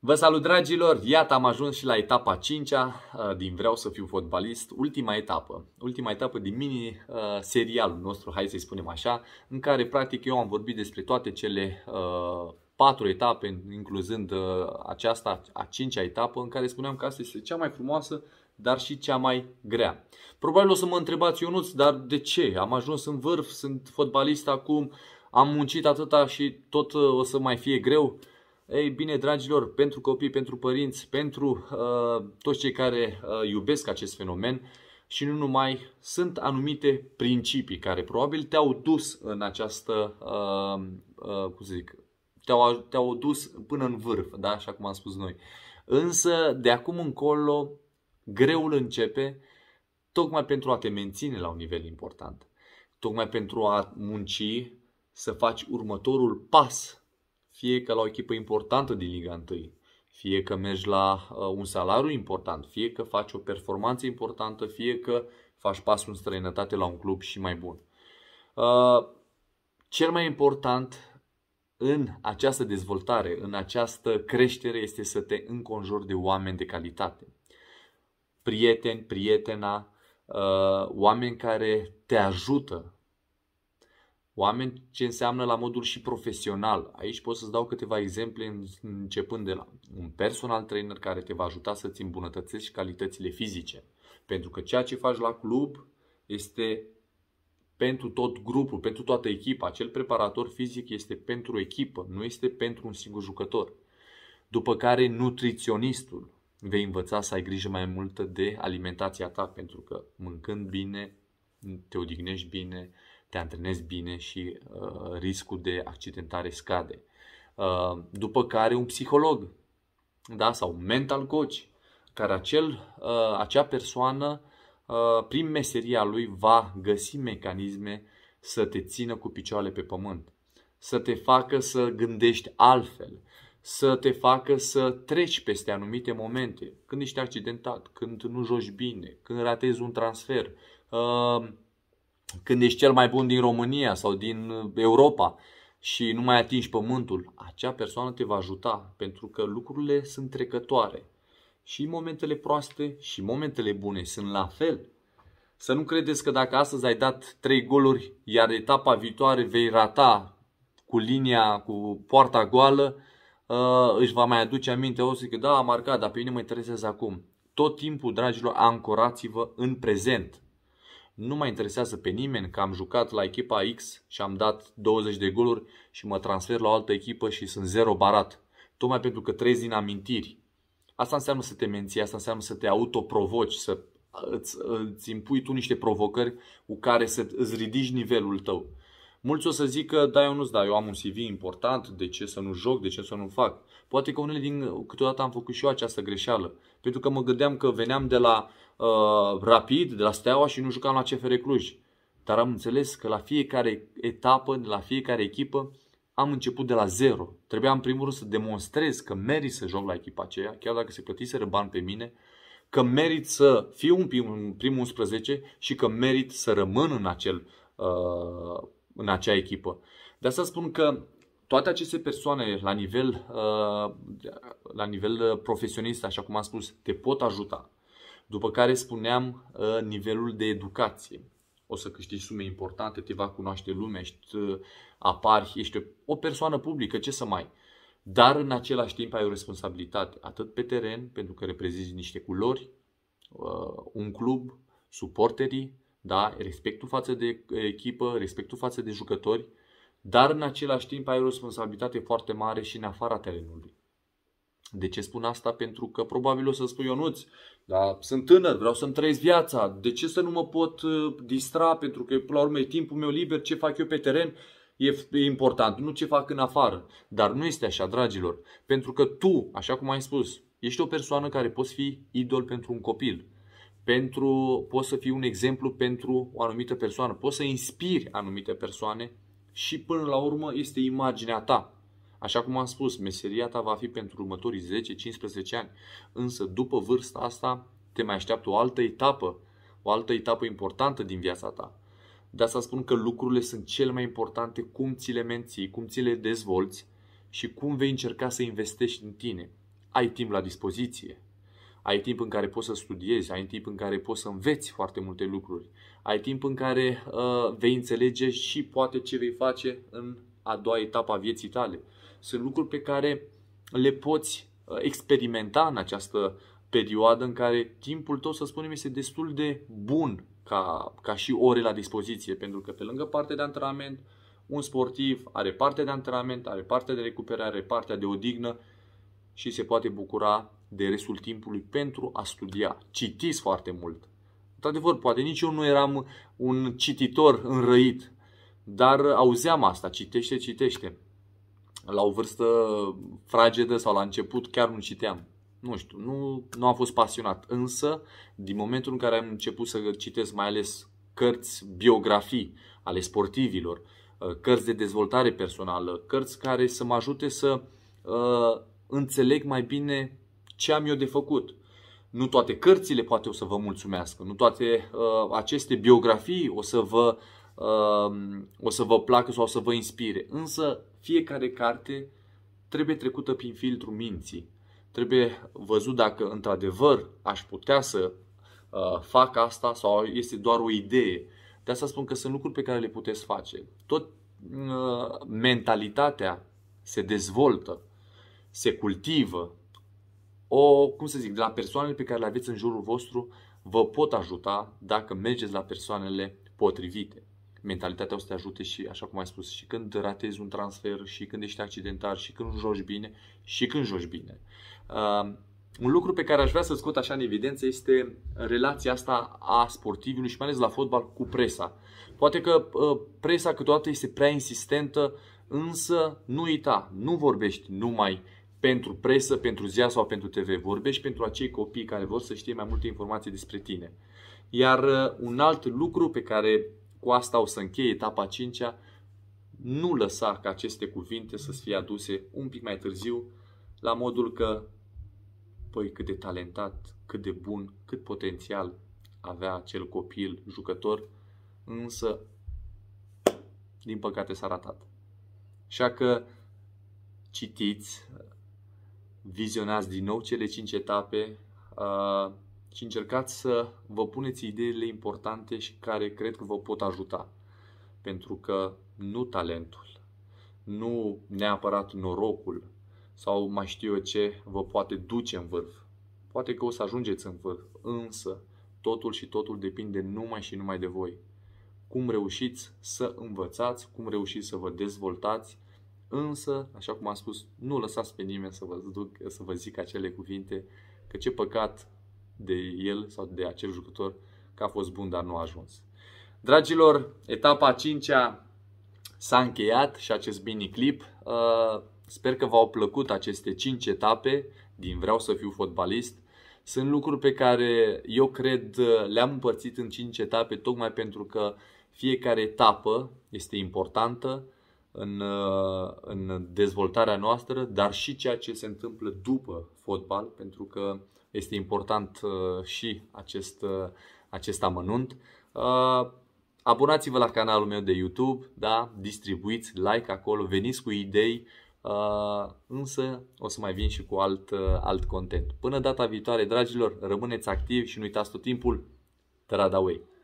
Vă salut dragilor! Iată am ajuns și la etapa 5 uh, din Vreau să fiu fotbalist, ultima etapă, ultima etapă din mini uh, serialul nostru, hai să-i spunem așa, în care practic eu am vorbit despre toate cele uh, patru etape, incluzând aceasta a cincea etapă, în care spuneam că asta este cea mai frumoasă, dar și cea mai grea. Probabil o să mă întrebați, Ionuț, dar de ce? Am ajuns în vârf, sunt fotbalist acum, am muncit atâta și tot o să mai fie greu? Uh, ei bine, dragilor, pentru copii, pentru părinți, pentru uh, toți cei care uh, iubesc acest fenomen și nu numai, sunt anumite principii care probabil te-au dus în această, uh, uh, cum să zic, te-au, te-au dus până în vârf, da? așa cum am spus noi. Însă, de acum încolo, greul începe tocmai pentru a te menține la un nivel important, tocmai pentru a munci să faci următorul pas fie că la o echipă importantă din Liga 1, fie că mergi la uh, un salariu important, fie că faci o performanță importantă, fie că faci pasul în străinătate la un club și mai bun. Uh, cel mai important în această dezvoltare, în această creștere, este să te înconjori de oameni de calitate. Prieteni, prietena, uh, oameni care te ajută oameni, ce înseamnă la modul și profesional. Aici pot să-ți dau câteva exemple începând de la un personal trainer care te va ajuta să-ți îmbunătățești calitățile fizice. Pentru că ceea ce faci la club este pentru tot grupul, pentru toată echipa. Acel preparator fizic este pentru echipă, nu este pentru un singur jucător. După care nutriționistul vei învăța să ai grijă mai multă de alimentația ta, pentru că mâncând bine, te odihnești bine, te antrenezi bine și uh, riscul de accidentare scade. Uh, după care un psiholog da? sau un mental coach, care acel, uh, acea persoană uh, prin meseria lui va găsi mecanisme să te țină cu picioarele pe pământ, să te facă să gândești altfel, să te facă să treci peste anumite momente, când ești accidentat, când nu joci bine, când ratezi un transfer, uh, când ești cel mai bun din România sau din uh, Europa și nu mai atingi pământul, acea persoană te va ajuta pentru că lucrurile sunt trecătoare. Și momentele proaste și momentele bune sunt la fel. Să nu credeți că dacă astăzi ai dat trei goluri, iar etapa viitoare vei rata cu linia, cu poarta goală, uh, își va mai aduce aminte, o să zic, da, a marcat, dar pe mine mă interesează acum. Tot timpul, dragilor, ancorați-vă în prezent nu mai interesează pe nimeni că am jucat la echipa X și am dat 20 de goluri și mă transfer la o altă echipă și sunt zero barat. Tocmai pentru că trezi din amintiri. Asta înseamnă să te menții, asta înseamnă să te autoprovoci, să îți, îți impui tu niște provocări cu care să îți ridici nivelul tău. Mulți o să zică, da, eu nu-ți da, eu am un CV important, de ce să nu joc, de ce să nu fac. Poate că unele din, câteodată am făcut și eu această greșeală, pentru că mă gândeam că veneam de la uh, rapid de la Steaua și nu jucam la CFR Cluj. Dar am înțeles că la fiecare etapă, la fiecare echipă, am început de la zero. Trebuia în primul rând să demonstrez că merit să joc la echipa aceea, chiar dacă se plătiseră bani pe mine, că merit să fiu un prim, primul 11 și că merit să rămân în, acel, uh, în acea echipă. De asta spun că toate aceste persoane la nivel, uh, la nivel profesionist, așa cum am spus, te pot ajuta. După care spuneam uh, nivelul de educație. O să câștigi sume importante, te va cunoaște lumea, ești, uh, apari, ești o persoană publică, ce să mai. Dar în același timp ai o responsabilitate, atât pe teren, pentru că reprezinți niște culori, uh, un club, suporterii, da? respectul față de echipă, respectul față de jucători, dar în același timp ai o responsabilitate foarte mare și în afara terenului. De ce spun asta? Pentru că probabil o să spui Ionuț, dar sunt tânăr, vreau să-mi trăiesc viața, de ce să nu mă pot uh, distra pentru că până la urmă e timpul meu liber, ce fac eu pe teren e, e important, nu ce fac în afară. Dar nu este așa, dragilor, pentru că tu, așa cum ai spus, ești o persoană care poți fi idol pentru un copil pentru, poți să fii un exemplu pentru o anumită persoană, poți să inspiri anumite persoane și până la urmă este imaginea ta. Așa cum am spus, meseria ta va fi pentru următorii 10-15 ani, însă după vârsta asta te mai așteaptă o altă etapă, o altă etapă importantă din viața ta. De asta spun că lucrurile sunt cele mai importante, cum ți le menții, cum ți le dezvolți și cum vei încerca să investești în tine. Ai timp la dispoziție, ai timp în care poți să studiezi, ai timp în care poți să înveți foarte multe lucruri, ai timp în care uh, vei înțelege și poate ce vei face în a doua etapă a vieții tale sunt lucruri pe care le poți uh, experimenta în această perioadă în care timpul tău, să spunem, este destul de bun ca, ca și ore la dispoziție, pentru că pe lângă partea de antrenament, un sportiv are parte de antrenament, are parte de recuperare, are partea de odihnă și se poate bucura de restul timpului pentru a studia. Citiți foarte mult. Într-adevăr, poate nici eu nu eram un cititor înrăit, dar auzeam asta, citește, citește la o vârstă fragedă sau la început chiar nu citeam. Nu știu, nu, nu am fost pasionat. Însă, din momentul în care am început să citesc mai ales cărți biografii ale sportivilor, uh, cărți de dezvoltare personală, cărți care să mă ajute să uh, înțeleg mai bine ce am eu de făcut. Nu toate cărțile poate o să vă mulțumească, nu toate uh, aceste biografii o să vă uh, o să vă placă sau o să vă inspire, însă fiecare carte trebuie trecută prin filtru minții. Trebuie văzut dacă într-adevăr aș putea să uh, fac asta sau este doar o idee. De asta spun că sunt lucruri pe care le puteți face. Tot uh, mentalitatea se dezvoltă, se cultivă. O, cum să zic, de la persoanele pe care le aveți în jurul vostru vă pot ajuta dacă mergeți la persoanele potrivite mentalitatea o să te ajute și, așa cum ai spus, și când ratezi un transfer, și când ești accidentar, și când joci bine, și când joci bine. Uh, un lucru pe care aș vrea să scot așa în evidență este relația asta a sportivului și mai ales la fotbal cu presa. Poate că uh, presa câteodată este prea insistentă, însă nu uita, nu vorbești numai pentru presă, pentru ziua sau pentru TV. Vorbești pentru acei copii care vor să știe mai multe informații despre tine. Iar uh, un alt lucru pe care cu asta o să încheie etapa 5 -a. Nu lăsa ca aceste cuvinte să fie aduse un pic mai târziu, la modul că, păi cât de talentat, cât de bun, cât potențial avea acel copil jucător, însă, din păcate, s-a ratat. Așa că citiți, vizionați din nou cele 5 etape, uh, și încercați să vă puneți ideile importante și care cred că vă pot ajuta. Pentru că nu talentul, nu neapărat norocul sau mai știu eu ce vă poate duce în vârf. Poate că o să ajungeți în vârf, însă totul și totul depinde numai și numai de voi. Cum reușiți să învățați, cum reușiți să vă dezvoltați, însă, așa cum am spus, nu lăsați pe nimeni să vă, duc, să vă zic acele cuvinte că ce păcat de el sau de acel jucător că a fost bun, dar nu a ajuns. Dragilor, etapa 5-a s-a încheiat și acest mini clip. Uh, sper că v-au plăcut aceste 5 etape din Vreau să fiu fotbalist. Sunt lucruri pe care eu cred uh, le-am împărțit în 5 etape tocmai pentru că fiecare etapă este importantă în, uh, în dezvoltarea noastră, dar și ceea ce se întâmplă după fotbal, pentru că este important uh, și acest, uh, acest amănunt. Uh, abonați-vă la canalul meu de YouTube, da? distribuiți, like acolo, veniți cu idei, însă o să mai vin și cu alt, alt content. Până data viitoare, dragilor, rămâneți activi și nu uitați tot timpul, Trad away!